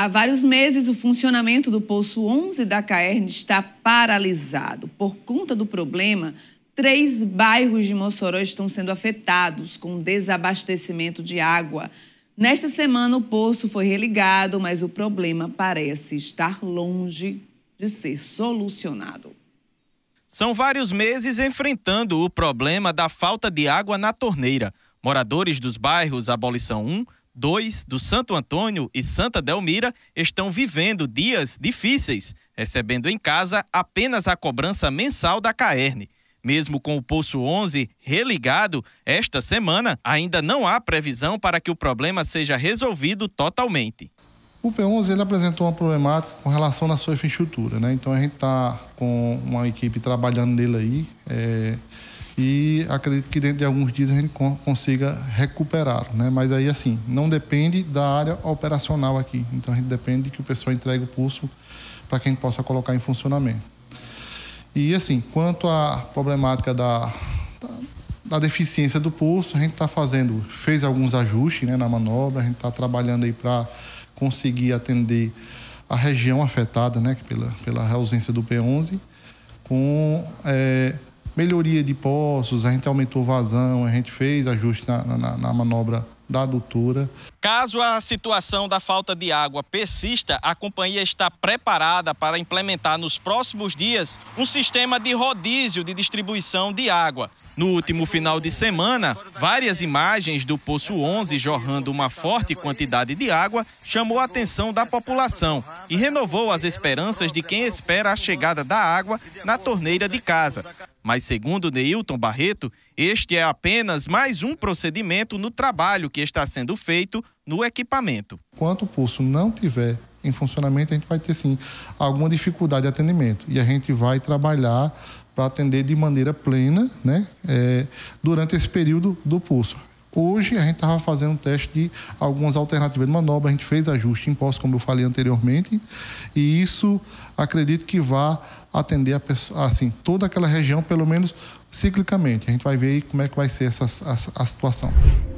Há vários meses, o funcionamento do Poço 11 da Caern está paralisado. Por conta do problema, três bairros de Mossoró estão sendo afetados com desabastecimento de água. Nesta semana, o poço foi religado, mas o problema parece estar longe de ser solucionado. São vários meses enfrentando o problema da falta de água na torneira. Moradores dos bairros Abolição 1, dois do Santo Antônio e Santa Delmira estão vivendo dias difíceis, recebendo em casa apenas a cobrança mensal da Caerne. Mesmo com o Poço 11 religado, esta semana ainda não há previsão para que o problema seja resolvido totalmente. O P11 ele apresentou uma problemática com relação na sua infraestrutura, né? Então a gente está com uma equipe trabalhando nele aí. É e acredito que dentro de alguns dias a gente consiga recuperar, né? Mas aí assim, não depende da área operacional aqui. Então a gente depende que o pessoal entregue o pulso para que a gente possa colocar em funcionamento. E assim, quanto à problemática da, da, da deficiência do pulso, a gente está fazendo, fez alguns ajustes né, na manobra, a gente está trabalhando aí para conseguir atender a região afetada, né, pela, pela ausência do P11, com é, melhoria de poços, a gente aumentou vazão, a gente fez ajuste na, na, na manobra da adutora. Caso a situação da falta de água persista, a companhia está preparada para implementar nos próximos dias um sistema de rodízio de distribuição de água. No último final de semana, várias imagens do Poço 11 jorrando uma forte quantidade de água chamou a atenção da população e renovou as esperanças de quem espera a chegada da água na torneira de casa. Mas, segundo Neilton Barreto, este é apenas mais um procedimento no trabalho que está sendo feito no equipamento. Enquanto o pulso não tiver em funcionamento, a gente vai ter sim alguma dificuldade de atendimento e a gente vai trabalhar para atender de maneira plena né, é, durante esse período do pulso. Hoje a gente estava fazendo um teste de algumas alternativas de manobra, a gente fez ajuste em posse, como eu falei anteriormente, e isso acredito que vá atender a pessoa, assim, toda aquela região, pelo menos ciclicamente. A gente vai ver aí como é que vai ser essa, a, a situação.